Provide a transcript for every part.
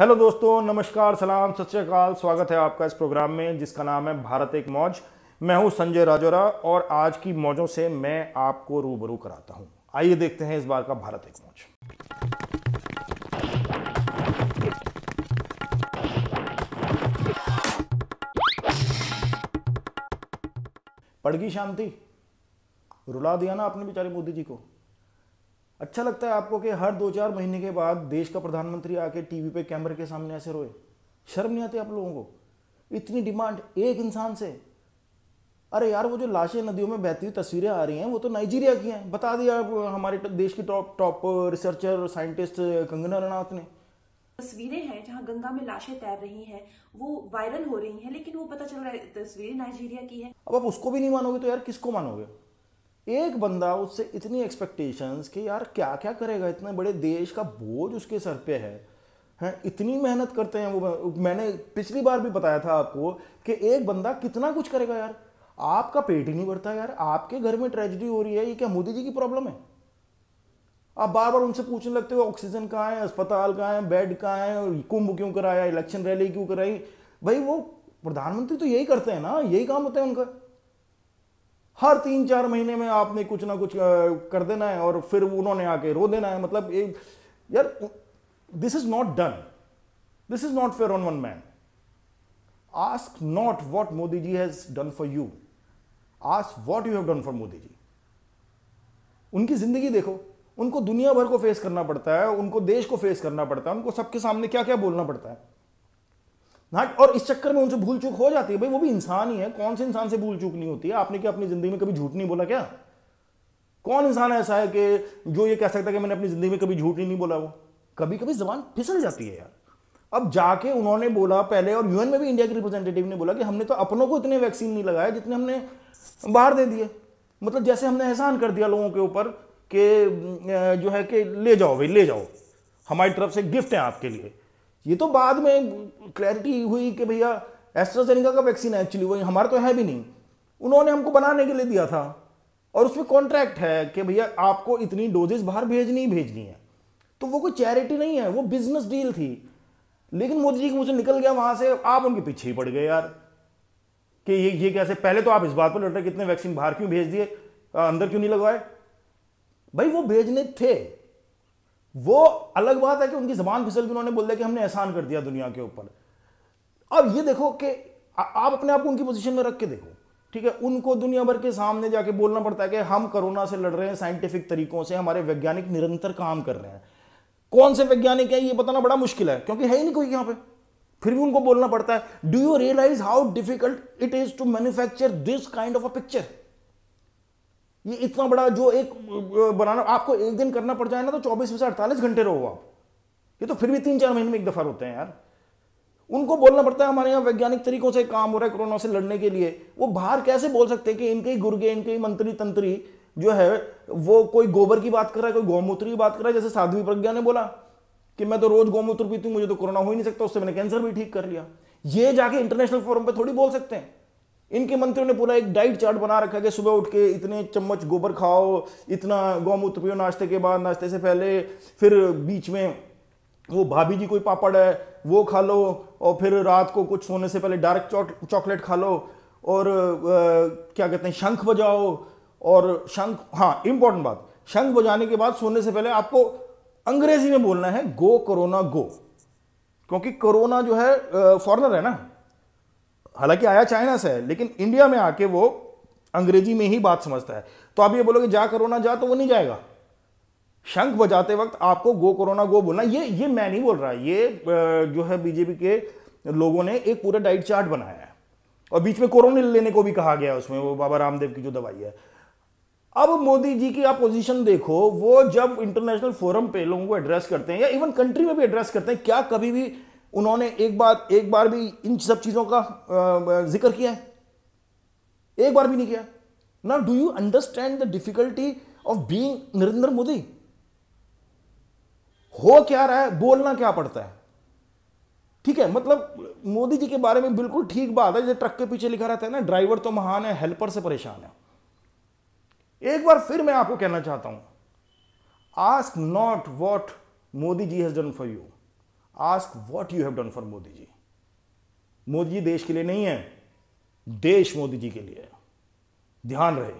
hello दोस्तों नमस्कार सलाम सत श्रीकाल स्वागत है आपका इस प्रोग्राम में जिसका नाम है भारत एक मौज मैं हूं संजय राजोरा और आज की मौजों से मैं आपको रूबरू कराता हूं आइए देखते हैं इस बार का भारत एक मौज पड़गी शांति रुला दिया ना आपने बेचारे मोदी जी को अच्छा लगता है आपको कि हर दो चार महीने के बाद देश का प्रधानमंत्री आके टीवी पे कैमरे के सामने ऐसे रोए शर्म नहीं आती आप लोगों को इतनी डिमांड एक इंसान से अरे यार वो जो लाशें नदियों में बहती हुई तस्वीरें आ रही हैं वो तो नाइजीरिया की हैं बता दिया आप हमारे देश की top top researcher scientist Kangana Ranaut ने तस्वीरें हैं जहां गंगा में लाशें तैर रही हैं वो वायरल हो रही हैं लेकिन वो पता चल रहा है तस्वीरें नाइजीरिया की है अब आप उसको भी नहीं मानोगे तो यार किसको मानोगे एक बंदा उससे इतनी एक्सपेक्टेशंस कि यार क्या क्या करेगा इतने बड़े देश का बोझ उसके सर पे है हैं इतनी मेहनत करते हैं वो मैंने पिछली बार भी बताया था आपको कि एक बंदा कितना कुछ करेगा यार आपका पेट ही नहीं भरता यार आपके घर में ट्रेजिडी हो रही है ये क्या मोदी जी की प्रॉब्लम है आप बार बार उनसे पूछने लगते हो ऑक्सीजन कहाँ है अस्पताल कहाँ है बेड कहाँ है कुंभ क्यों कराया इलेक्शन रैली क्यों कराई भाई वो प्रधानमंत्री तो यही करते हैं ना यही काम होता है उनका हर तीन चार महीने में आपने कुछ ना कुछ कर देना है और फिर उन्होंने आके रो देना है मतलब एक यार this is not done this is not fair on one man ask not what Modi ji has done for you ask what you have done for Modi ji उनकी जिंदगी देखो उनको दुनिया भर को फेस करना पड़ता है उनको देश को फेस करना पड़ता है उनको सबके सामने क्या क्या बोलना पड़ता है ना और इस चक्कर में उनसे भूल चूक हो जाती है भाई वो भी इंसान ही है कौन से इंसान से भूल चूक नहीं होती है आपने क्या अपनी जिंदगी में कभी झूठ नहीं बोला क्या कौन इंसान ऐसा है कि जो ये कह सकता है कि मैंने अपनी जिंदगी में कभी झूठ ही नहीं बोला वो कभी कभी जबान फिसल जाती है यार अब जाके उन्होंने बोला पहले और यूएन में भी इंडिया के रिप्रेजेंटेटिव ने बोला कि हमने तो अपनों को इतने वैक्सीन नहीं लगाए जितने हमने बाहर दे दिए मतलब जैसे हमने एहसान कर दिया लोगों के ऊपर कि जो है कि ले जाओ भाई ले जाओ हमारी तरफ से गिफ्ट है आपके लिए ये तो बाद में क्लैरिटी हुई कि भैया एस्ट्राजेनिका का वैक्सीन है एक्चुअली वही हमारा तो है भी नहीं उन्होंने हमको बनाने के लिए दिया था और उसमें कॉन्ट्रैक्ट है कि भैया आपको इतनी डोजेज बाहर भेजनी ही भेजनी है तो वो कोई चैरिटी नहीं है वो बिजनेस डील थी लेकिन मोदी जी मुझे निकल गया वहां से आप उनके पीछे ही पड़ गए यार कि ये ये कैसे पहले तो आप इस बात पर लड़ रहे कितने वैक्सीन बाहर क्यों भेज दिए अंदर क्यों नहीं लगवाए भाई वो भेजने थे वो अलग बात है कि उनकी जबान फिसल के उन्होंने बोल दिया कि हमने एहसान कर दिया दुनिया के ऊपर अब ये देखो कि आप अपने आप को उनकी पोजीशन में रख के देखो ठीक है उनको दुनिया भर के सामने जाके बोलना पड़ता है कि हम कोरोना से लड़ रहे हैं साइंटिफिक तरीकों से हमारे वैज्ञानिक निरंतर काम कर रहे हैं कौन से वैज्ञानिक हैं ये बताना बड़ा मुश्किल है क्योंकि है ही नहीं कोई यहाँ पे फिर भी उनको बोलना पड़ता है do you realize how difficult it is to manufacture this kind of a picture ये इतना बड़ा जो एक बनाना आपको एक दिन करना पड़ जाए ना तो चौबीस में से अड़तालीस घंटे रहो आप ये तो फिर भी तीन चार महीने में एक दफा होते हैं यार उनको बोलना पड़ता है हमारे यहाँ वैज्ञानिक तरीकों से काम हो रहा है कोरोना से लड़ने के लिए वो बाहर कैसे बोल सकते हैं कि इनके ही गुर्गे इनके ही मंत्री तंत्री जो है वो कोई गोबर की बात कर रहा है कोई गौमूत्र की बात कर रहा है जैसे साध्वी प्रज्ञा ने बोला कि मैं तो रोज गौमूत्र पीती हूँ मुझे तो कोरोना हो ही नहीं सकता उससे मैंने कैंसर भी ठीक कर लिया ये जाके इंटरनेशनल फोरम पर थोड़ी बोल सकते हैं इनके मंत्रियों ने पूरा एक डाइट चार्ट बना रखा है कि सुबह उठ के इतने चम्मच गोबर खाओ इतना गौमूत्र पियो नाश्ते के बाद नाश्ते से पहले फिर बीच में वो भाभी जी कोई पापड़ है वो खा लो और फिर रात को कुछ सोने से पहले डार्क चॉकलेट खा लो और आ, क्या कहते हैं शंख बजाओ और शंख हाँ इंपॉर्टेंट बात शंख बजाने के बाद सोने से पहले आपको अंग्रेजी में बोलना है गो कोरोना गो क्योंकि कोरोना जो है फॉरनर है ना हालांकि आया चाइना से है लेकिन इंडिया में आके वो अंग्रेजी में ही बात समझता है तो आप ये बोलोगे जा करो ना जा तो वो नहीं जाएगा शंख बजाते वक्त आपको गो कोरोना गो बोलना ये ये मैं नहीं बोल रहा ये जो है बीजेपी के लोगों ने एक पूरा डाइट चार्ट बनाया है और बीच में कोरोना लेने को भी कहा गया उसमें वो बाबा रामदेव की जो दवाई है अब मोदी जी की आप पोजीशन देखो वो जब इंटरनेशनल फोरम पे लोगों को एड्रेस करते हैं या इवन कंट्री में भी एड्रेस करते हैं क्या कभी भी उन्होंने एक बार एक बार भी इन सब चीज़ों का जिक्र किया है एक बार भी नहीं किया ना do you understand the difficulty of being Narendra Modi हो क्या रहा है बोलना क्या पड़ता है ठीक है मतलब मोदी जी के बारे में बिल्कुल ठीक बात है जैसे ट्रक के पीछे लिखा रहता है ना ड्राइवर तो महान है हेल्पर से परेशान है एक बार फिर मैं आपको कहना चाहता हूं ask not what Modi ji has done for you ask what you have done for Modi ji Modi ji देश के लिए नहीं है देश मोदी जी के लिए है ध्यान रहे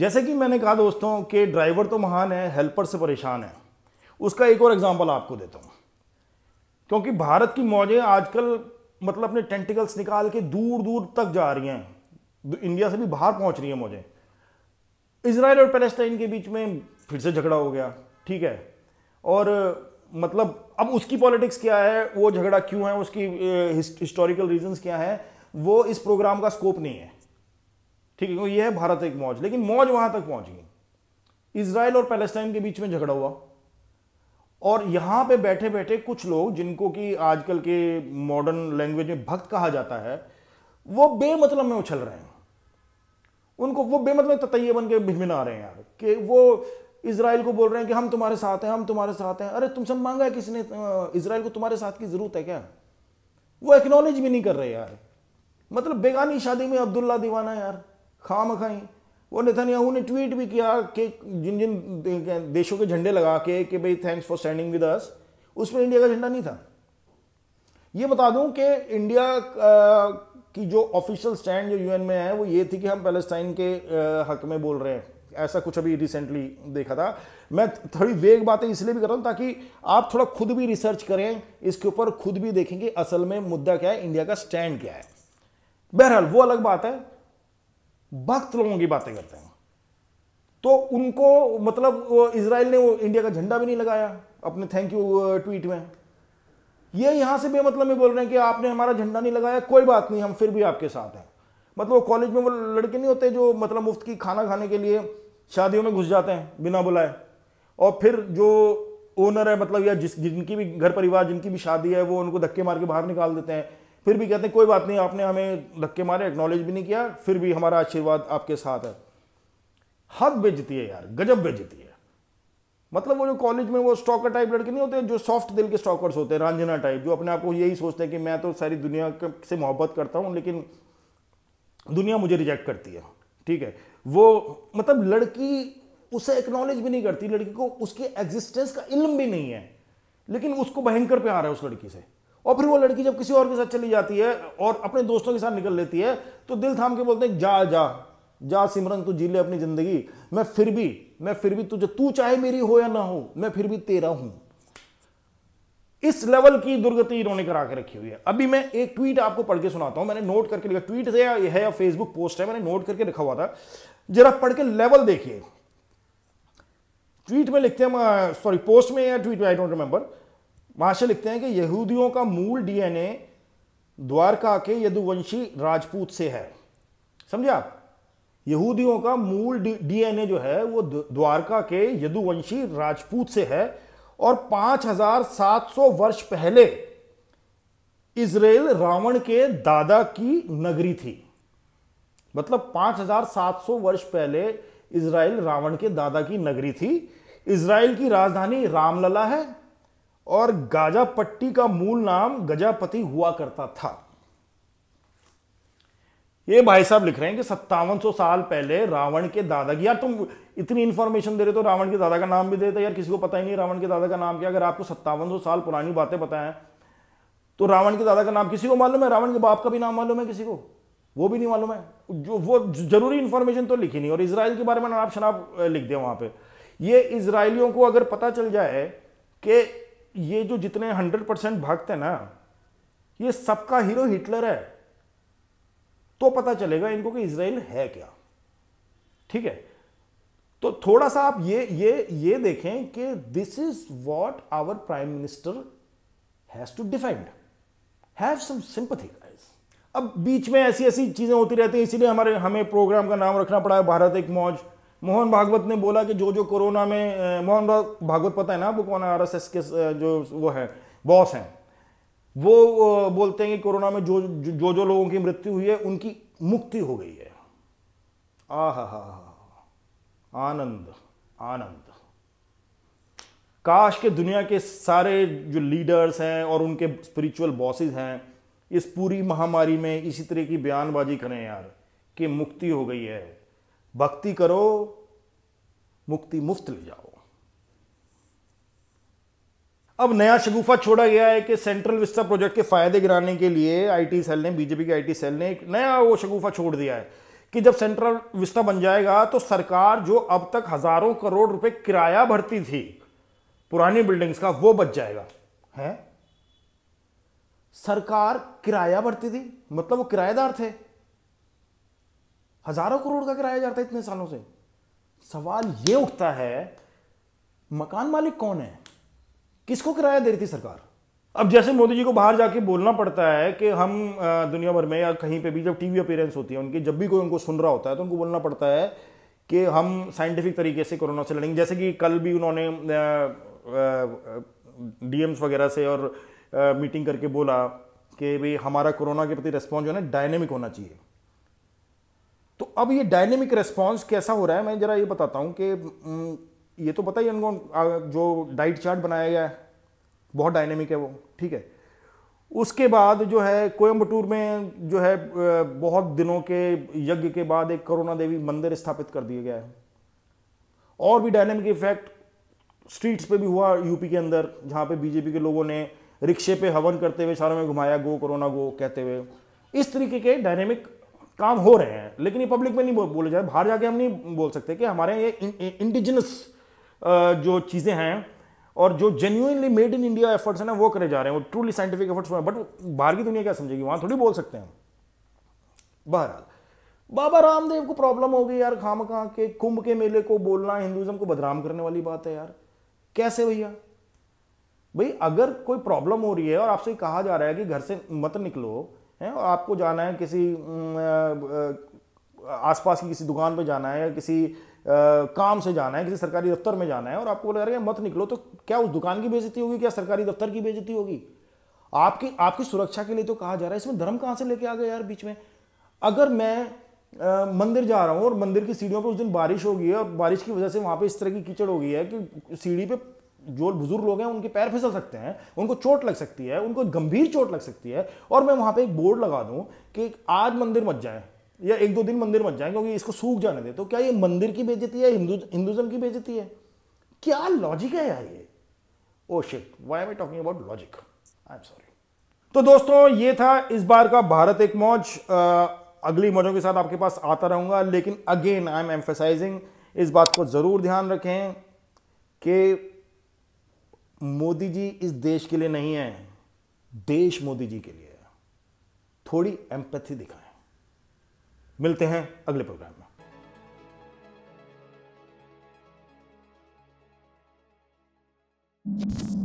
जैसे कि मैंने कहा दोस्तों कि ड्राइवर तो महान है हेल्पर से परेशान है उसका एक और एग्जाम्पल आपको देता हूं क्योंकि भारत की मौजें आजकल मतलब अपने टेंटिकल्स निकाल के दूर दूर तक जा रही हैं इंडिया से भी बाहर पहुंच रही हैं मौजें इसराइल और पैलेस्टाइन के बीच में फिर से झगड़ा हो गया ठीक है और मतलब अब उसकी पॉलिटिक्स क्या है वो झगड़ा क्यों है उसकी हिस्टोरिकल रीजंस क्या है वो इस प्रोग्राम का स्कोप नहीं है ठीक है ये है भारत एक मौज लेकिन मौज वहां तक पहुंच गई इसराइल और पैलेस्टाइन के बीच में झगड़ा हुआ और यहां पे बैठे बैठे कुछ लोग जिनको कि आजकल के मॉडर्न लैंग्वेज में भक्त कहा जाता है वो बेमतलब में उछल रहे हैं उनको वो बेमतलब तत्य बन के भिजमिना रहे हैं यार कि वो इसराइल को बोल रहे हैं कि हम तुम्हारे साथ हैं हम तुम्हारे साथ हैं अरे तुमसे मांगा है किसने इसराइल को तुम्हारे साथ की ज़रूरत है क्या वो एक्नोलेज भी नहीं कर रहे यार मतलब बेगानी शादी में अब्दुल्ला दीवाना यार खाम खाई वो नेथान्याहू ने ट्वीट भी किया कि जिन जिन देशों के झंडे लगा के कि भाई thanks for standing with us उसमें इंडिया का झंडा नहीं था ये बता दूं कि इंडिया की जो ऑफिशियल स्टैंड जो यूएन में है वो ये थी कि हम पैलेस्टाइन के हक में बोल रहे हैं ऐसा कुछ अभी रिसेंटली देखा था मैं थोड़ी वेग बातें इसलिए भी कर रहा हूं ताकि आप थोड़ा खुद भी रिसर्च करें इसके ऊपर खुद भी देखेंगे असल में मुद्दा क्या है इंडिया का स्टैंड क्या है बहरहाल वो अलग बात है भक्त लोगों की बातें करते हैं तो उनको मतलब इसराइल ने वो इंडिया का झंडा भी नहीं लगाया अपने थैंक यू ट्वीट में ये यहां से बेमतलब में बोल रहे हैं कि आपने हमारा झंडा नहीं लगाया कोई बात नहीं हम फिर भी आपके साथ हैं मतलब वो कॉलेज में वो लड़के नहीं होते जो मतलब मुफ्त की खाना खाने के लिए शादियों में घुस जाते हैं बिना बुलाए और फिर जो ओनर है मतलब या जिस जिनकी भी घर परिवार जिनकी भी शादी है वो उनको धक्के मार के बाहर निकाल देते हैं फिर भी कहते हैं कोई बात नहीं आपने हमें धक्के मारे एक्नॉलेज भी नहीं किया फिर भी हमारा आशीर्वाद आपके साथ है हद बेजती है यार गजब बेजती है मतलब वो जो कॉलेज में वो स्टॉकर टाइप लड़के नहीं होते जो सॉफ्ट दिल के स्टॉकर्स होते हैं रांझना टाइप जो अपने आप को यही सोचते हैं कि मैं तो सारी दुनिया से मोहब्बत करता हूँ लेकिन दुनिया मुझे रिजेक्ट करती है ठीक है वो मतलब लड़की उसे एक्नॉलेज भी नहीं करती लड़की को उसके एग्जिस्टेंस का इल्म भी नहीं है लेकिन उसको भयंकर प्यार है उस लड़की से और फिर वो लड़की जब किसी और के साथ चली जाती है और अपने दोस्तों के साथ निकल लेती है तो दिल थाम के बोलते हैं जा जा जा सिमरन तू जी ले अपनी जिंदगी मैं फिर भी मैं फिर भी तुझे तू चाहे मेरी हो या ना हो मैं फिर भी तेरा हूं इस लेवल की दुर्गति इन्होंने करा के रखी हुई है अभी मैं एक ट्वीट आपको पढ़ के सुनाता हूं मैंने नोट करके लिखा ट्वीट से या है या फेसबुक पोस्ट है मैंने नोट करके लिखा हुआ था जरा पढ़ के लेवल देखिए ट्वीट में लिखते हैं सॉरी पोस्ट में या ट्वीट में आई डोंट रिमेंबर वहां से लिखते हैं कि यहूदियों का मूल डीएनए द्वारका के यदुवंशी राजपूत से है समझे आप यहूदियों का मूल डीएनए जो है वो द्वारका के यदुवंशी राजपूत से है और 5700 वर्ष पहले इसराइल रावण के दादा की नगरी थी मतलब 5700 वर्ष पहले इसराइल रावण के दादा की नगरी थी इसराइल की राजधानी रामलला है और गाजापट्टी का मूल नाम गजापति हुआ करता था ये भाई साहब लिख रहे हैं कि सत्तावन साल पहले रावण के दादा की यार तुम इतनी इन्फॉर्मेशन दे रहे तो रावण के दादा का नाम भी देते यार किसी को पता ही नहीं रावण के दादा का नाम क्या अगर आपको सत्तावन साल पुरानी बातें बताएं तो रावण के दादा का नाम किसी को मालूम है रावण के बाप का भी नाम मालूम है किसी को वो भी नहीं मालूम है जो वो जरूरी इन्फॉर्मेशन तो लिखी नहीं और इसराइल के बारे में नाप शनाब लिख दें वहाँ पर ये इसराइलियों को अगर पता चल जाए कि ये जो जितने हंड्रेड परसेंट भक्त हैं ना ये सबका हीरो हिटलर है तो पता चलेगा इनको कि इसराइल है क्या ठीक है तो थोड़ा सा आप ये ये ये देखें कि this is what our prime minister has to defend have some sympathy अब बीच में ऐसी ऐसी चीज़ें होती रहती हैं इसीलिए हमारे हमें प्रोग्राम का नाम रखना पड़ा है भारत एक मौज मोहन भागवत ने बोला कि जो जो कोरोना में मोहन भागवत पता है ना आपको कौन आर एस एस के जो वो है बॉस हैं वो बोलते हैं कि कोरोना में जो जो जो लोगों की मृत्यु हुई है उनकी मुक्ति हो गई है आ हा आनंद आनंद काश के दुनिया के सारे जो लीडर्स हैं और उनके स्पिरिचुअल बॉसेस हैं इस पूरी महामारी में इसी तरह की बयानबाजी करें यार कि मुक्ति हो गई है भक्ति करो मुक्ति मुफ्त ले जाओ अब नया शगुफा छोड़ा गया है कि सेंट्रल विस्ता प्रोजेक्ट के फायदे गिराने के लिए आईटी सेल ने बीजेपी के आईटी सेल ने एक नया वो शगुफा छोड़ दिया है कि जब सेंट्रल विस्ता बन जाएगा तो सरकार जो अब तक हजारों करोड़ रुपए किराया भरती थी पुरानी बिल्डिंग्स का वो बच जाएगा है सरकार किराया भरती थी मतलब वो किराएदार थे हजारों करोड़ का किराया जाता इतने सालों से सवाल ये उठता है मकान मालिक कौन है किसको किराया दे रही थी सरकार अब जैसे मोदी जी को बाहर जाके बोलना पड़ता है कि हम दुनिया भर में या कहीं पे भी जब टीवी अपेयरेंस होती है उनकी जब भी कोई उनको सुन रहा होता है तो उनको बोलना पड़ता है कि हम साइंटिफिक तरीके से कोरोना से लड़ेंगे जैसे कि कल भी उन्होंने डीएम्स वगैरह से और मीटिंग करके बोला कि भाई हमारा कोरोना के प्रति रेस्पॉन्स जो है ना डायनेमिक होना चाहिए तो अब ये डायनेमिक रेस्पॉन्स कैसा हो रहा है मैं ज़रा ये बताता हूँ कि ये तो पता ही उनको जो डाइट चार्ट बनाया गया है बहुत डायनेमिक है वो ठीक है उसके बाद जो है कोयम्बटूर में जो है बहुत दिनों के यज्ञ के बाद एक करुणा देवी मंदिर स्थापित कर दिया गया है और भी डायनेमिक इफेक्ट स्ट्रीट्स पे भी हुआ यूपी के अंदर जहाँ पे बीजेपी के लोगों ने रिक्शे पे हवन करते हुए सारों में घुमाया गो कोरोना गो कहते हुए इस तरीके के डायनेमिक काम हो रहे हैं लेकिन ये पब्लिक में नहीं बोले जाए बाहर जाके हम नहीं बोल सकते कि हमारे ये इंडिजिनस जो चीज़ें हैं और जो genuinely made in India efforts हैं ना वो करे जा रहे हैं वो ट्रूली साइंटिफिक एफर्ट्स हैं बट बाहर की दुनिया क्या समझेगी वहाँ थोड़ी बोल सकते हैं बहरहाल बाबा रामदेव को प्रॉब्लम हो गई यार खाम खां के कुंभ के मेले को बोलना हिंदुज्म को बदनाम करने वाली बात है यार कैसे भैया भाई अगर कोई प्रॉब्लम हो रही है और आपसे कहा जा रहा है कि घर से मत निकलो हैं और आपको जाना है किसी आसपास की किसी दुकान पे जाना है या किसी काम से जाना है किसी सरकारी दफ्तर में जाना है और आपको जा रहा है मत निकलो तो क्या उस दुकान की बेजती होगी क्या सरकारी दफ्तर की बेजती होगी आपकी आपकी सुरक्षा के लिए तो कहा जा रहा है इसमें धर्म कहाँ से लेके आ गए यार बीच में अगर मैं आ, मंदिर जा रहा हूँ और मंदिर की सीढ़ियों पर उस दिन बारिश हो गई है और बारिश की वजह से वहाँ पर इस तरह की कीचड़ हो गई है कि सीढ़ी पे जो बुजुर्ग लोग हैं उनके पैर फिसल सकते हैं उनको चोट लग सकती है उनको गंभीर चोट लग सकती है और मैं वहाँ पे एक बोर्ड लगा दूँ कि आज मंदिर मत जाएं या एक दो दिन मंदिर मत जाए क्योंकि इसको सूख जाने दे तो क्या ये मंदिर की बेजती है हिंदू हिंदुज़म की बेजती है क्या लॉजिक है यार ये oh shit why am I talking about logic I am sorry तो दोस्तों ये था इस बार का भारत एक मौज अगली मौजों के साथ आपके पास आता रहूंगा लेकिन अगेन आई एम एम्फेसाइजिंग इस बात को ज़रूर ध्यान रखें कि मोदी जी इस देश के लिए नहीं है देश मोदी जी के लिए है थोड़ी एम्पथी दिखाएं मिलते हैं अगले प्रोग्राम में you